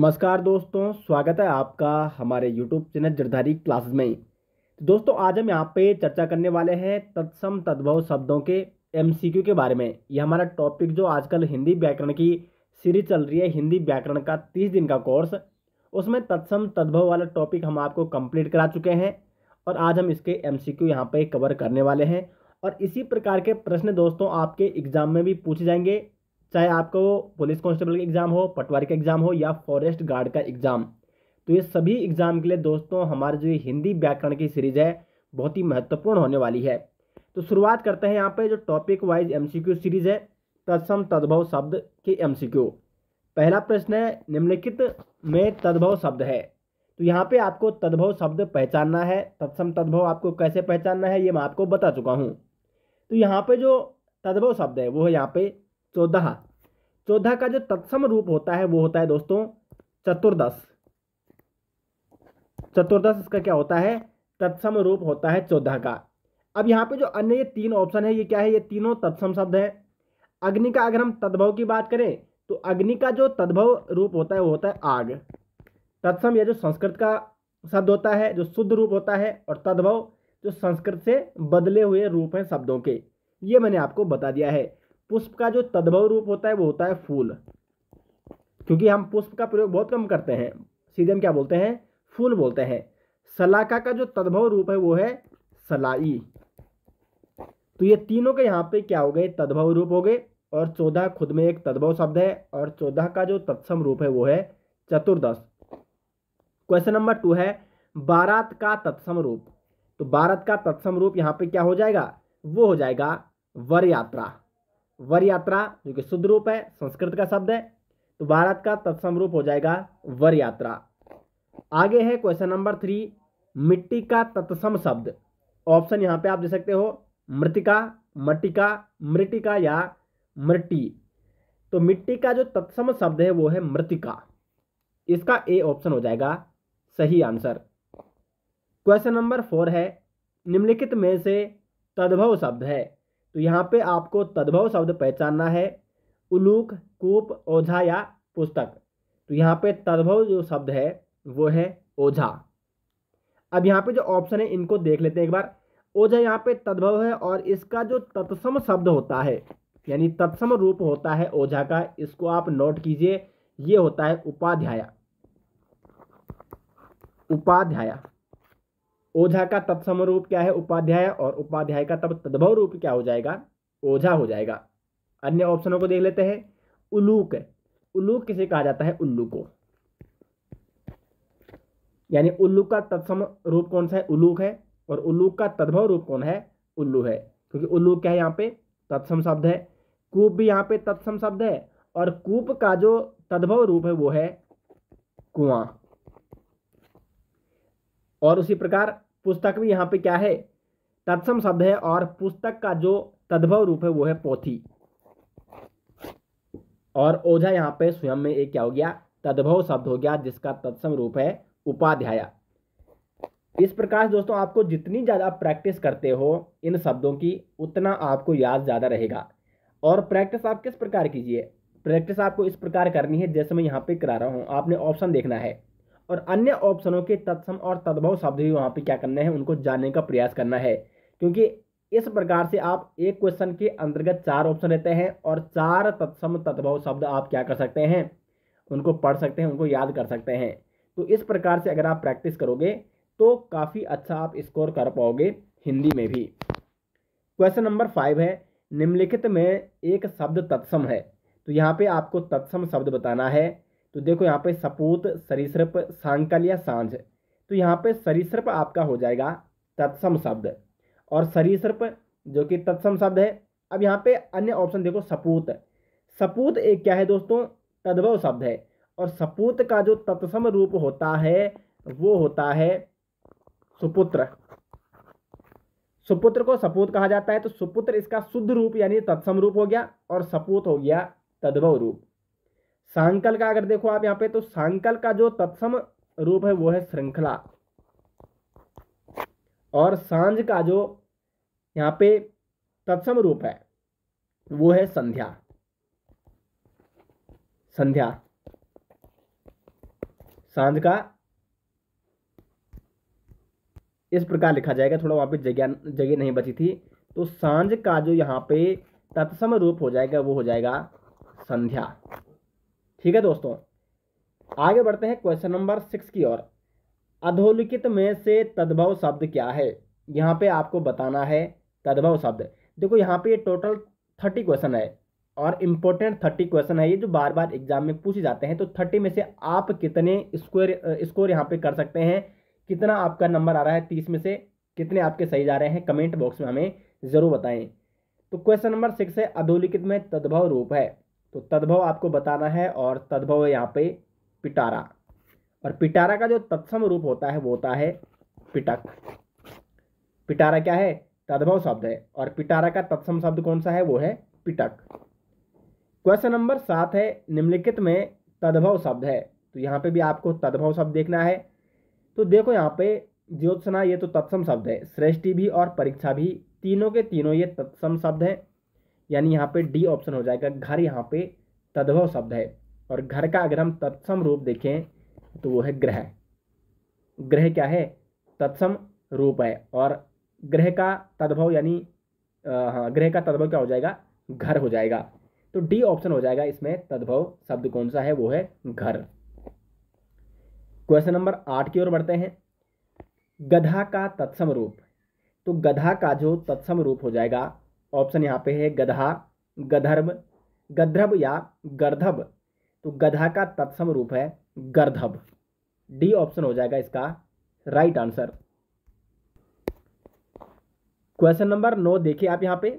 नमस्कार दोस्तों स्वागत है आपका हमारे यूट्यूब चैनल जरधारी क्लासेस में तो दोस्तों आज हम यहाँ पे चर्चा करने वाले हैं तत्सम तद्भव शब्दों के एम के बारे में ये हमारा टॉपिक जो आजकल हिंदी व्याकरण की सीरीज चल रही है हिंदी व्याकरण का तीस दिन का कोर्स उसमें तत्सम तद्भव वाला टॉपिक हम आपको कंप्लीट करा चुके हैं और आज हम इसके एम सी क्यू यहाँ पर कवर करने वाले हैं और इसी प्रकार के प्रश्न दोस्तों आपके एग्ज़ाम में भी पूछे जाएंगे चाहे आपको पुलिस कांस्टेबल का एग्ज़ाम हो पटवारी का एग्ज़ाम हो या फॉरेस्ट गार्ड का एग्ज़ाम तो ये सभी एग्ज़ाम के लिए दोस्तों हमारे जो ये हिंदी व्याकरण की सीरीज़ है बहुत ही महत्वपूर्ण होने वाली है तो शुरुआत करते हैं यहाँ पर जो टॉपिक वाइज एम सीरीज़ है तत्सम तद्भव शब्द के एम पहला प्रश्न है निम्नलिखित में तद्भव शब्द है तो यहाँ पे आपको तद्भव शब्द पहचानना है तत्सम तद्भव आपको कैसे पहचानना है ये मैं आपको बता चुका हूँ तो यहाँ पे जो तद्भव शब्द है वो है यहाँ पे चौदह चौदह का जो तत्सम रूप होता है वो होता है दोस्तों चतुर्दश चतुर्दश इसका क्या होता है तत्सम रूप होता है चौदह का अब यहाँ पे जो अन्य ये तीन ऑप्शन है ये क्या है ये तीनों तत्सम शब्द है अग्नि का अगर हम तद्भव की बात करें तो अग्नि का जो तद्भव रूप होता है वो होता है आग तत्सम यह जो संस्कृत का शब्द होता है जो शुद्ध रूप होता है और तद्भव जो संस्कृत से बदले हुए रूप हैं शब्दों के ये मैंने आपको बता दिया है पुष्प का जो तद्भव रूप होता है वो होता है फूल क्योंकि हम पुष्प का प्रयोग बहुत कम करते हैं सीधे हम क्या बोलते हैं फूल बोलते हैं सलाका का जो तद्भव रूप है वो है सलाई तो ये तीनों के यहाँ पे क्या हो गए तद्भव रूप हो गए और चौदह खुद में एक तद्भव शब्द है और चौदह का जो तत्सम रूप है वो है चतुर्दश क्वेश्चन नंबर टू है बारात का तत्सम रूप तो बारात का तत्सम रूप यहाँ पे क्या हो जाएगा वो हो जाएगा वर यात्रा वर यात्रा जो कि शुद्ध रूप है संस्कृत का शब्द है तो भारत का तत्सम रूप हो जाएगा वर यात्रा आगे है क्वेश्चन नंबर थ्री मिट्टी का तत्सम शब्द ऑप्शन यहाँ पे आप दे सकते हो मृतिका मटिका मृतिका या मृटी तो मिट्टी का जो तत्सम शब्द है वो है मृतिका इसका ए ऑप्शन हो जाएगा सही आंसर क्वेश्चन नंबर फोर है निम्नलिखित में से तद्भव शब्द है तो यहाँ पे आपको तद्भव शब्द पहचानना है उलूक कूप ओझा या पुस्तक तो यहाँ पे तद्भव जो शब्द है वो है ओझा अब यहाँ पे जो ऑप्शन है इनको देख लेते हैं एक बार ओझा यहाँ पे तद्भव है और इसका जो तत्सम शब्द होता है यानी तत्सम रूप होता है ओझा का इसको आप नोट कीजिए ये होता है उपाध्याय उपाध्याय ओझा का तत्सम रूप क्या है उपाध्याय और उपाध्याय का तब तद्भव रूप क्या हो जाएगा ओझा हो जाएगा अन्य ऑप्शनों को देख लेते हैं उलूक उल्लूक किसे कहा जाता है उल्लू को यानी उल्लू का तत्सम रूप कौन सा है उलूक है और उल्लूक का तद्भव रूप कौन है उल्लू है क्योंकि उल्लू क्या है यहाँ पे तत्सम शब्द है कूप भी यहाँ पे तत्सम शब्द है और कूप का जो तद्भव रूप है वो है कुआं और उसी प्रकार पुस्तक भी यहाँ पे क्या है तत्सम शब्द है और पुस्तक का जो तद्भव रूप है वो है पोथी और ओझा यहाँ पे स्वयं में एक क्या हो गया तद्भव शब्द हो गया जिसका तत्सम रूप है उपाध्याय इस प्रकार दोस्तों आपको जितनी ज़्यादा प्रैक्टिस करते हो इन शब्दों की उतना आपको याद ज़्यादा रहेगा और प्रैक्टिस आप किस प्रकार कीजिए प्रैक्टिस आपको इस प्रकार करनी है जैसे मैं यहाँ पे करा रहा हूँ आपने ऑप्शन देखना है और अन्य ऑप्शनों के तत्सम और तद्भव शब्द भी वहाँ पर क्या करने हैं उनको जानने का प्रयास करना है क्योंकि इस प्रकार से आप एक क्वेश्चन के अंतर्गत चार ऑप्शन रहते हैं और चार तत्सम तद्भव शब्द आप क्या कर सकते हैं उनको पढ़ सकते हैं उनको याद कर सकते हैं तो इस प्रकार से अगर आप प्रैक्टिस करोगे तो काफ़ी अच्छा आप स्कोर कर पाओगे हिंदी में भी क्वेश्चन नंबर फाइव है निम्नलिखित में एक शब्द तत्सम है तो यहाँ पे आपको तत्सम शब्द बताना है तो देखो यहाँ पे सपूत सरिसृप सांकल या सांझ तो यहाँ पे सरिसप आपका हो जाएगा तत्सम शब्द और सरिसप जो कि तत्सम शब्द है अब यहाँ पे अन्य ऑप्शन देखो सपूत सपूत एक क्या है दोस्तों तद्भव शब्द है और सपूत का जो तत्सम रूप होता है वो होता है सुपुत्र सुपुत्र को सपूत कहा जाता है तो सुपुत्र इसका शुद्ध रूप यानी तत्सम रूप हो गया और सपूत हो गया तद्भव रूप सांकल का अगर देखो आप यहाँ पे तो सांकल का जो तत्सम रूप है वो है श्रृंखला और सांझ का जो यहाँ पे तत्सम रूप है वो है संध्या संध्या सांझ का इस प्रकार लिखा जाएगा थोड़ा वहां पे जगह जगह नहीं बची थी तो सांझ का जो यहाँ पे तत्सम रूप हो जाएगा वो हो जाएगा संध्या ठीक है दोस्तों आगे बढ़ते हैं क्वेश्चन नंबर सिक्स की ओर अधोलिखित में से तद्भव शब्द क्या है यहाँ पे आपको बताना है तद्भव शब्द देखो यहाँ पे ये टोटल थर्टी क्वेश्चन है और इम्पोर्टेंट थर्टी क्वेश्चन है ये जो बार बार एग्जाम में पूछे जाते हैं तो थर्टी में से आप कितने स्क्वेर स्कोर यहाँ पे कर सकते हैं कितना आपका नंबर आ रहा है तीस में से कितने आपके सही जा रहे हैं कमेंट बॉक्स में हमें ज़रूर बताएं तो क्वेश्चन नंबर सिक्स है अधोलिखित में तद्भव रूप है तो तद्भव आपको बताना है और तद्भव है यहाँ पे पिटारा और पिटारा का जो तत्सम रूप होता है वो होता है पिटक पिटारा क्या है तद्भव शब्द है और पिटारा का तत्सम शब्द कौन सा है वो है पिटक क्वेश्चन नंबर सात है निम्नलिखित में तद्भव शब्द है तो यहाँ पे भी आपको तद्भव शब्द देखना है तो देखो यहाँ पे ज्योत्सना ये तो तत्सम शब्द है श्रेष्ठी भी और परीक्षा भी तीनों के तीनों ये तत्सम शब्द हैं यानी यहाँ पे डी ऑप्शन हो जाएगा घर यहाँ पे तद्भव शब्द है और घर का अगर हम तत्सम रूप देखें तो वो है ग्रह ग्रह क्या है तत्सम रूप है और ग्रह का तद्भव यानी हाँ ग्रह का तद्भव क्या हो जाएगा घर हो जाएगा तो डी ऑप्शन हो जाएगा इसमें तद्भव शब्द कौन सा है वो है घर क्वेश्चन नंबर आठ की ओर बढ़ते हैं गधा का तत्सम रूप तो गधा का जो तत्सम रूप हो जाएगा ऑप्शन यहाँ पे है गधा गधर्भ गधर्भ या गर्धभ तो गधा का तत्सम रूप है गर्धभ डी ऑप्शन हो जाएगा इसका राइट आंसर क्वेश्चन नंबर नौ देखिए आप यहाँ पे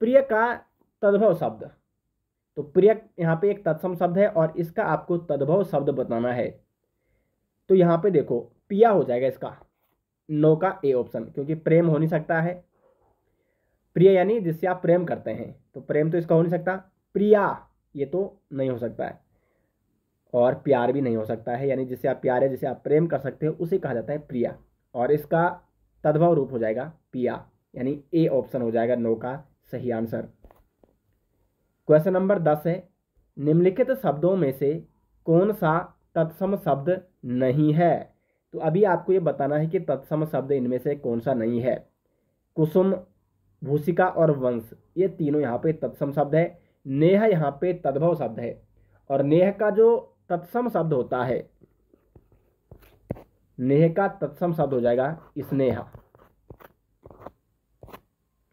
प्रिय का तद्भव शब्द तो प्रिय यहाँ पे एक तत्सम शब्द है और इसका आपको तद्भव शब्द बताना है तो यहाँ पे देखो पिया हो जाएगा इसका नो का ए ऑप्शन क्योंकि प्रेम हो नहीं सकता है प्रिय यानी जिससे आप प्रेम करते हैं तो प्रेम तो इसका हो नहीं सकता प्रिया ये तो नहीं हो सकता है और प्यार भी नहीं हो सकता है यानी जिससे आप प्यार है जिसे आप प्रेम कर सकते हो उसे कहा जाता है प्रिया और इसका तद्भव रूप हो जाएगा पिया यानी ए ऑप्शन हो जाएगा नो का सही आंसर क्वेश्चन नंबर दस है निम्नलिखित शब्दों में से कौन सा तत्सम शब्द नहीं है तो अभी आपको ये बताना है कि तत्सम शब्द इनमें से कौन सा नहीं है कुसुम भूषिका और वंश ये तीनों यहाँ पे तत्सम शब्द है नेह यहाँ पे तद्भव शब्द है और नेह का जो तत्सम शब्द होता है नेह का तत्सम शब्द हो जाएगा स्नेह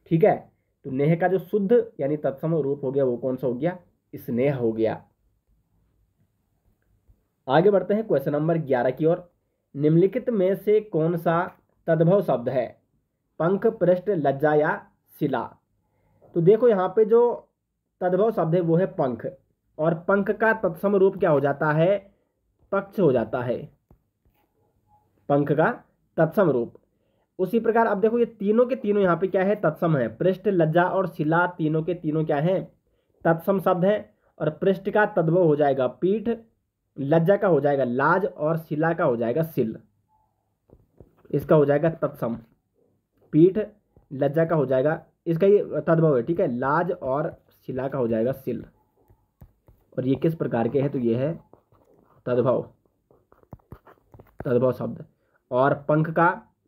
ठीक है तो नेह का जो शुद्ध यानी तत्सम रूप हो गया वो कौन सा हो गया स्नेह हो गया आगे बढ़ते हैं क्वेश्चन नंबर ग्यारह की ओर निम्नलिखित में से कौन सा तद्भव शब्द है पंख पृष्ठ लज्जा या शिला तो देखो यहाँ पे जो तद्भव शब्द है वो है पंख और पंख का तत्सम रूप क्या हो जाता है पक्ष हो जाता है पंख का तत्सम रूप उसी प्रकार अब देखो ये तीनों के तीनों यहाँ पे क्या है तत्सम है पृष्ठ लज्जा और शिला तीनों के तीनों क्या है तत्सम शब्द है और पृष्ठ का तद्भव हो जाएगा पीठ लज्जा का हो जाएगा लाज और शिला का हो जाएगा सिल इसका हो जाएगा तत्सम पीठ लज्जा का हो जाएगा इसका ये तद्भव है ठीक है लाज और शिला का हो जाएगा सिल और ये किस प्रकार के हैं तो ये है तद्भव तद्भव शब्द और पंख का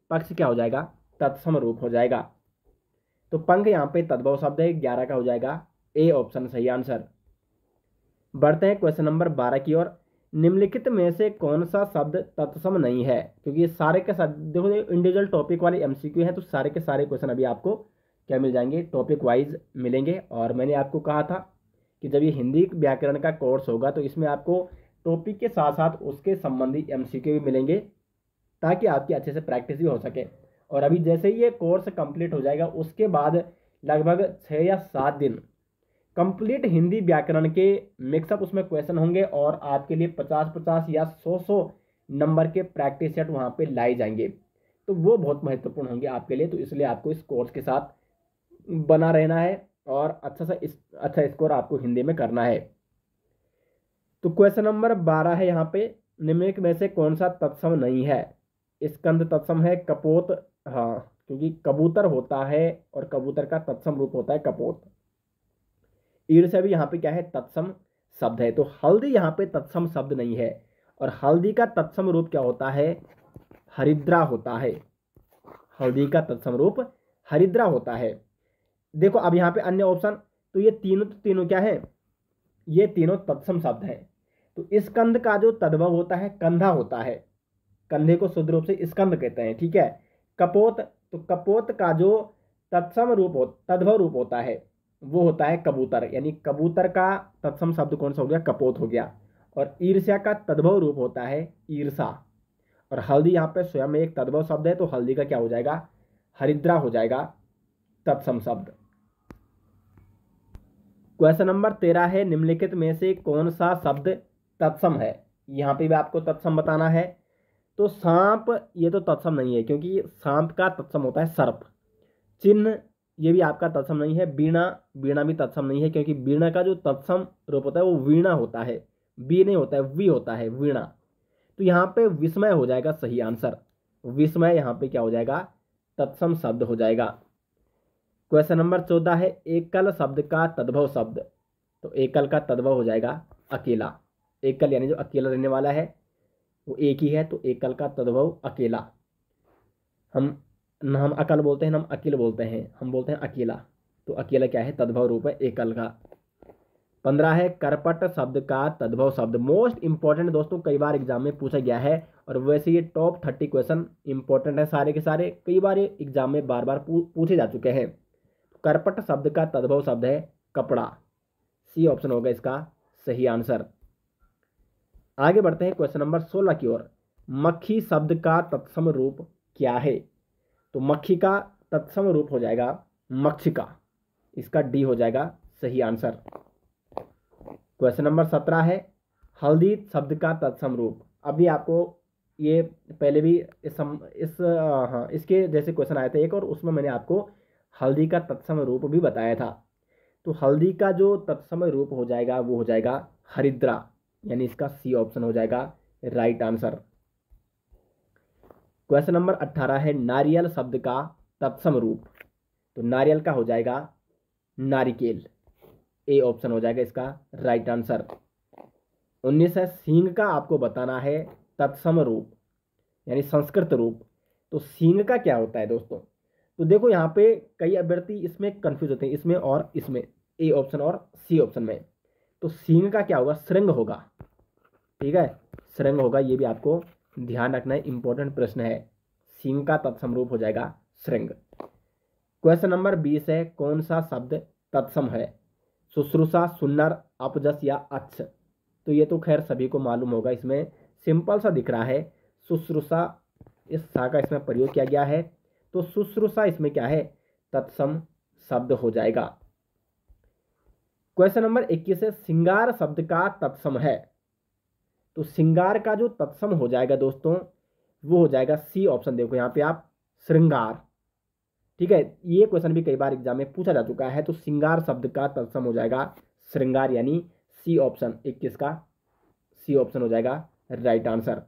पक्ष क्या हो जाएगा तत्सम रूप हो जाएगा तो पंख यहाँ पे तद्भव शब्द है ग्यारह का हो जाएगा ए ऑप्शन सही आंसर बढ़ते हैं क्वेश्चन नंबर बारह की ओर निम्नलिखित में से कौन सा शब्द तत्सम नहीं है क्योंकि सारे के सारे देखो इंडिविजुअल टॉपिक वाले एमसीक्यू हैं तो सारे के सारे क्वेश्चन अभी आपको क्या मिल जाएंगे टॉपिक वाइज मिलेंगे और मैंने आपको कहा था कि जब ये हिंदी व्याकरण का कोर्स होगा तो इसमें आपको टॉपिक के साथ साथ उसके संबंधी एमसीक्यू भी मिलेंगे ताकि आपकी अच्छे से प्रैक्टिस भी हो सके और अभी जैसे ही ये कोर्स कंप्लीट हो जाएगा उसके बाद लगभग छः या सात दिन कंप्लीट हिंदी व्याकरण के मिक्सअप उसमें क्वेश्चन होंगे और आपके लिए पचास पचास या सौ सौ नंबर के प्रैक्टिस सेट वहाँ पे लाए जाएंगे तो वो बहुत महत्वपूर्ण होंगे आपके लिए तो इसलिए आपको इस कोर्स के साथ बना रहना है और अच्छा सा इस अच्छा स्कोर आपको हिंदी में करना है तो क्वेश्चन नंबर बारह है यहाँ पे निम्नलिखित में से कौन सा तत्सम नहीं है स्कंद तत्सम है कपोत हाँ क्योंकि कबूतर होता है और कबूतर का तत्सम रूप होता है कपोत ईड़ से भी यहाँ पे क्या है तत्सम शब्द है तो हल्दी यहाँ पे तत्सम शब्द नहीं है और हल्दी का तत्सम रूप क्या होता है हरिद्रा होता है हल्दी का तत्सम रूप हरिद्रा होता है देखो अब यहाँ पे अन्य ऑप्शन तो ये तीनों तो तीनों क्या है ये तीनों तत्सम शब्द हैं तो स्कंद का जो तद्भव होता है कंधा होता है कंधे को शुद्ध रूप से स्कंद कहते हैं ठीक है कपोत तो कपोत का जो तत्सम रूप हो तद्भव रूप होता है वो होता है कबूतर यानी कबूतर का तत्सम शब्द कौन सा हो गया कपोत हो गया और ईर्ष्या का तद्भव रूप होता है ईर्षा और हल्दी यहाँ पे स्वयं एक तद्भव शब्द है तो हल्दी का क्या हो जाएगा हरिद्रा हो जाएगा तत्सम शब्द क्वेश्चन नंबर तेरह है निम्नलिखित में से कौन सा शब्द तत्सम है यहाँ पे भी आपको तत्सम बताना है तो सांप ये तो तत्सम नहीं है क्योंकि सांप का तत्सम होता है सर्प चिन्ह ये भी आपका तत्सम नहीं है बीणा बीणा भी तत्सम नहीं है क्योंकि बीणा का जो तत्सम रूप होता है वो वीणा होता है बी नहीं होता है वी होता है वीणा तो यहाँ पे विस्मय हो जाएगा सही आंसर विस्मय यहाँ पे क्या हो जाएगा तत्सम शब्द हो जाएगा क्वेश्चन नंबर चौदह है एकल शब्द का तद्भव शब्द तो एकल का तद्भव हो जाएगा अकेला एकल यानी जो अकेला रहने वाला है वो एक ही है तो एकल का तद्भव अकेला हम न हम अकल बोलते हैं न हम अकेले बोलते हैं हम बोलते हैं अकेला तो अकेला क्या है तद्भव रूप है एकल का पंद्रह है करपट शब्द का तद्भव शब्द मोस्ट इंपॉर्टेंट दोस्तों कई बार एग्जाम में पूछा गया है और वैसे ये टॉप थर्टी क्वेश्चन इंपॉर्टेंट है सारे के सारे कई बार ये एग्जाम में बार बार पूछे जा चुके हैं करपट शब्द का तद्भव शब्द है कपड़ा सी ऑप्शन होगा इसका सही आंसर आगे बढ़ते हैं क्वेश्चन नंबर सोलह की ओर मक्खी शब्द का तत्सम रूप क्या है तो मक्खी का तत्सम रूप हो जाएगा मक्षिका इसका डी हो जाएगा सही आंसर क्वेश्चन नंबर सत्रह है हल्दी शब्द का तत्सम रूप अभी आपको ये पहले भी इस इस हाँ इसके जैसे क्वेश्चन आए थे एक और उसमें मैंने आपको हल्दी का तत्सम रूप भी बताया था तो हल्दी का जो तत्सम रूप हो जाएगा वो हो जाएगा हरिद्रा यानी इसका सी ऑप्शन हो जाएगा राइट आंसर क्वेश्चन नंबर अट्ठारह है नारियल शब्द का तत्सम रूप तो नारियल का हो जाएगा नारिकेल ए ऑप्शन हो जाएगा इसका राइट आंसर उन्नीस है सींग का आपको बताना है तत्सम रूप यानी संस्कृत रूप तो सींग का क्या होता है दोस्तों तो देखो यहाँ पे कई अभ्यर्थी इसमें कन्फ्यूज होते हैं इसमें और इसमें ए ऑप्शन और सी ऑप्शन में तो सींग का क्या होगा श्रृंग होगा ठीक है श्रृंग होगा ये भी आपको ध्यान रखना है इंपॉर्टेंट प्रश्न है सिंह का तत्सम रूप हो जाएगा श्रृंग क्वेश्चन नंबर बीस है कौन सा शब्द तत्सम है शुश्रूषा सुन्नर अपजस या अच्छ तो ये तो खैर सभी को मालूम होगा इसमें सिंपल सा दिख रहा है शुश्रूषा इस सा का इसमें प्रयोग किया गया है तो शुश्रूषा इसमें क्या है तत्सम शब्द हो जाएगा क्वेश्चन नंबर इक्कीस है सिंगार शब्द का तत्सम है तो सिंगार का जो तत्सम हो जाएगा दोस्तों वो हो जाएगा सी ऑप्शन देखो यहां पे आप श्रृंगार ठीक है ये क्वेश्चन भी कई बार एग्जाम में पूछा जा चुका है तो सिंगार शब्द का तत्सम हो जाएगा श्रृंगार यानी सी ऑप्शन इक्कीस का सी ऑप्शन हो जाएगा राइट आंसर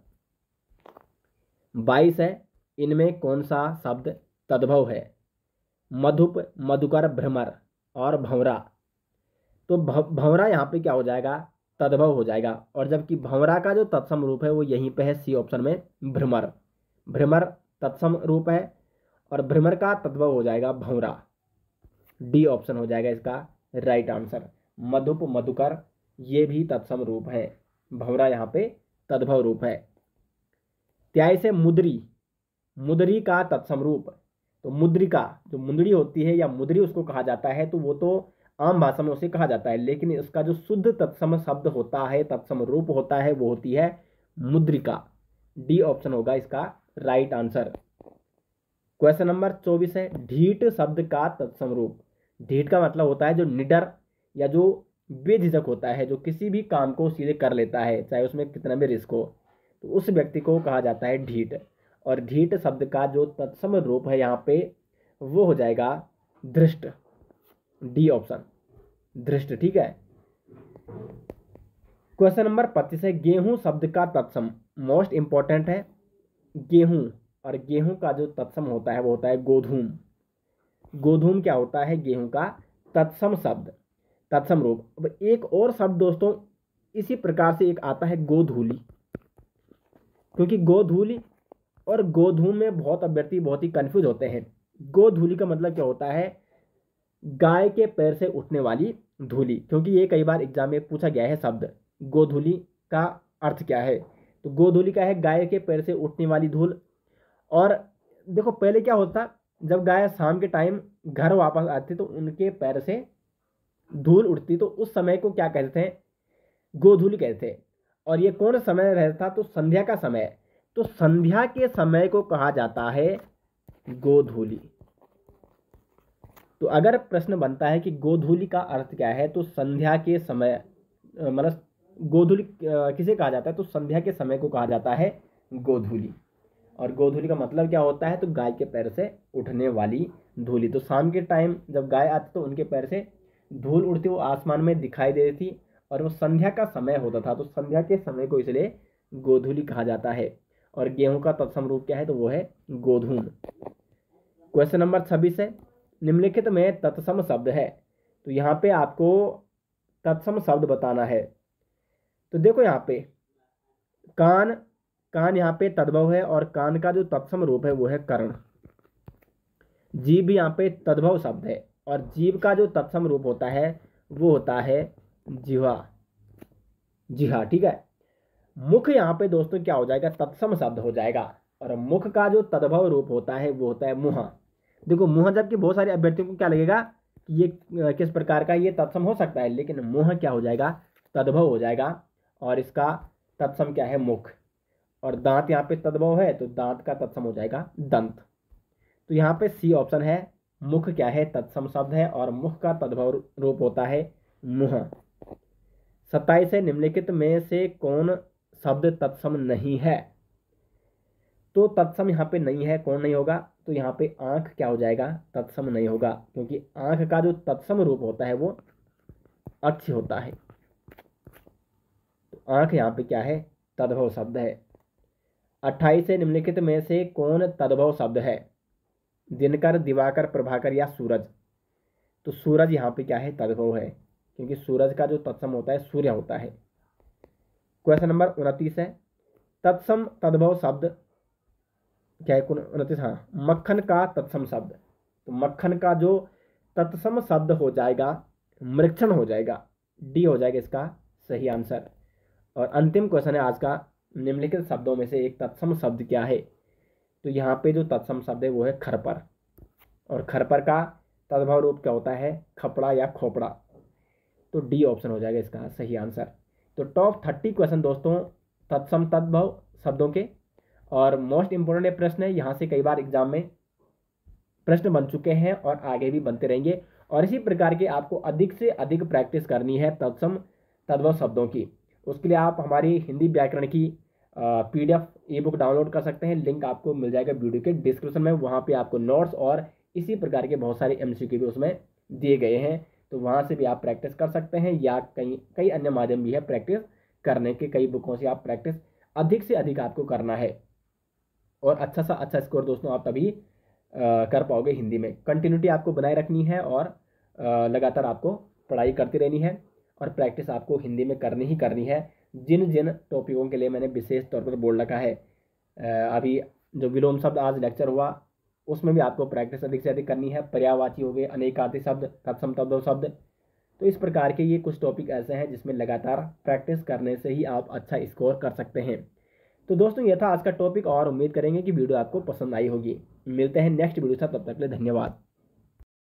बाईस है इनमें कौन सा शब्द तद्भव है मधुप मधुकर भ्रमर और भंवरा तो भंवरा यहाँ पे क्या हो जाएगा तद्भव हो जाएगा और जबकि भंवरा का जो तत्सम रूप है वो यहीं पे है सी ऑप्शन में भ्रमर भ्रमर तत्सम रूप है और भ्रमर का तद्भव हो जाएगा भंवरा डी ऑप्शन हो जाएगा इसका राइट आंसर मधुप मधुकर ये भी तत्सम रूप है भंवरा यहाँ पे तद्भव रूप है त्याय से मुद्री मुदरी का तत्समरूप तो मुद्रिका जो मुंदड़ी होती है या मुदरी उसको कहा जाता है तो वो तो आम भाषा में उसे कहा जाता है लेकिन इसका जो शुद्ध तत्सम शब्द होता है तत्सम रूप होता है वो होती है मुद्रिका डी ऑप्शन होगा इसका राइट आंसर क्वेश्चन नंबर चौबीस है ढीठ शब्द का तत्सम रूप ढीठ का मतलब होता है जो निडर या जो बेझिझक होता है जो किसी भी काम को सीधे कर लेता है चाहे उसमें कितना भी रिस्क हो तो उस व्यक्ति को कहा जाता है ढीठ और ढीठ शब्द का जो तत्सम रूप है यहाँ पे वो हो जाएगा धृष्ट डी ऑप्शन धृष्ट ठीक है क्वेश्चन नंबर पच्चीस है गेहूं शब्द का तत्सम मोस्ट इंपॉर्टेंट है गेहूं और गेहूं का जो तत्सम होता है वो होता है गोधूम गोधूम क्या होता है गेहूं का तत्सम शब्द तत्सम रूप अब एक और शब्द दोस्तों इसी प्रकार से एक आता है गोधूली क्योंकि गोधूली और गोधूम में बहुत अभ्यर्थी बहुत ही कन्फ्यूज होते हैं गोधूली का मतलब क्या होता है गाय के पैर से उठने वाली धूली क्योंकि ये कई बार एग्जाम में पूछा गया है शब्द गोधूली का अर्थ क्या है तो गोधूली का है गाय के पैर से उठने वाली धूल और देखो पहले क्या होता जब गाय शाम के टाइम घर वापस आती तो उनके पैर से धूल उठती तो उस समय को क्या कहते हैं गोधूली कहते हैं और ये कौन समय रहता तो संध्या का समय तो संध्या के समय को कहा जाता है गोधूली तो अगर प्रश्न बनता है कि गोधूली का अर्थ क्या है तो संध्या के समय मतलब गोधूली किसे कहा जाता है तो संध्या के समय को कहा जाता है गोधूली और गोधूली का मतलब क्या होता है तो गाय के पैर से उठने वाली धूली तो शाम के टाइम जब गाय आती तो उनके पैर से धूल उड़ती वो आसमान में दिखाई देती थी और वो संध्या का समय होता था तो संध्या के समय को इसलिए गोधूली कहा जाता है और गेहूं का तत्सम रूप क्या है तो वो है गोधूम क्वेश्चन नंबर छब्बीस है निम्नलिखित में तत्सम शब्द है तो यहाँ पे आपको तत्सम शब्द बताना है तो देखो यहाँ पे कान कान यहाँ पे तद्भव है और कान का जो तत्सम रूप है वो है कर्ण जीव भी यहाँ पे तद्भव शब्द है और जीव का जो तत्सम रूप होता है वो होता है जिहा जिहा ठीक है मुख यहाँ पे दोस्तों क्या हो जाएगा तत्सम शब्द हो जाएगा और मुख का जो तद्भव रूप होता है वो होता है मुँह देखो मुँह जबकि बहुत सारे अभ्यर्थियों को क्या लगेगा कि ये किस प्रकार का ये तत्सम हो सकता है लेकिन मुँह क्या हो जाएगा तद्भव हो जाएगा और इसका तत्सम क्या है मुख और दांत यहाँ पे तद्भव है तो दांत का तत्सम हो जाएगा दंत तो यहाँ पे सी ऑप्शन है मुख क्या है तत्सम शब्द है और मुख का तद्भव रूप होता है मुँह सत्ताईस है निम्नलिखित में से कौन शब्द तत्सम नहीं है तो तत्सम यहाँ पे नहीं है कौन नहीं होगा तो यहाँ पे आंख क्या हो जाएगा तत्सम नहीं होगा क्योंकि आंख का जो तत्सम रूप होता है वो अक्ष होता है तो आंख यहाँ पे क्या है तद्भव शब्द है अट्ठाईस से निम्नलिखित में से कौन तद्भव शब्द है दिनकर दिवाकर प्रभाकर या सूरज तो सूरज यहाँ पे क्या है तद्भव है क्योंकि सूरज का जो तत्सम होता है सूर्य होता है क्वेश्चन नंबर उनतीस है तत्सम तद्भव शब्द क्या है उनतीस हाँ मक्खन का तत्सम शब्द तो मक्खन का जो तत्सम शब्द हो जाएगा मृक्षण हो जाएगा डी हो जाएगा इसका सही आंसर और अंतिम क्वेश्चन है आज का निम्नलिखित शब्दों में से एक तत्सम शब्द क्या है तो यहाँ पे जो तत्सम शब्द है वो है खरपर और खरपर का तद्भव रूप क्या होता है खपड़ा या खोपड़ा तो डी ऑप्शन हो जाएगा इसका सही आंसर तो टॉप थर्टी क्वेश्चन दोस्तों तत्सम तद्भव शब्दों के और मोस्ट इम्पोर्टेंट ये प्रश्न है यहाँ से कई बार एग्जाम में प्रश्न बन चुके हैं और आगे भी बनते रहेंगे और इसी प्रकार के आपको अधिक से अधिक प्रैक्टिस करनी है तत्सम तद्भव शब्दों की उसके लिए आप हमारी हिंदी व्याकरण की P D F E book download कर सकते हैं लिंक आपको मिल जाएगा वीडियो के डिस्क्रिप्शन में वहाँ पर आपको नोट्स और इसी प्रकार के बहुत सारे एम सी भी उसमें दिए गए हैं तो वहाँ से भी आप प्रैक्टिस कर सकते हैं या कई कई अन्य माध्यम भी है प्रैक्टिस करने के कई बुकों से आप प्रैक्टिस अधिक से अधिक आपको करना है और अच्छा सा अच्छा स्कोर दोस्तों आप तभी कर पाओगे हिंदी में कंटिन्यूटी आपको बनाए रखनी है और लगातार आपको पढ़ाई करती रहनी है और प्रैक्टिस आपको हिंदी में करनी ही करनी है जिन जिन टॉपिकों के लिए मैंने विशेष तौर पर बोर्ड रखा है अभी जो विलोम शब्द आज लेक्चर हुआ उसमें भी आपको प्रैक्टिस अधिक से अधिक करनी है पर्यावाची हो गए अनेकार्थी शब्द तत्सम तब्दो शब्द तो इस प्रकार के ये कुछ टॉपिक ऐसे हैं जिसमें लगातार प्रैक्टिस करने से ही आप अच्छा स्कोर कर सकते हैं तो दोस्तों यह था आज का टॉपिक और उम्मीद करेंगे कि वीडियो आपको पसंद आई होगी मिलते हैं नेक्स्ट वीडियो साथ तब तक के लिए धन्यवाद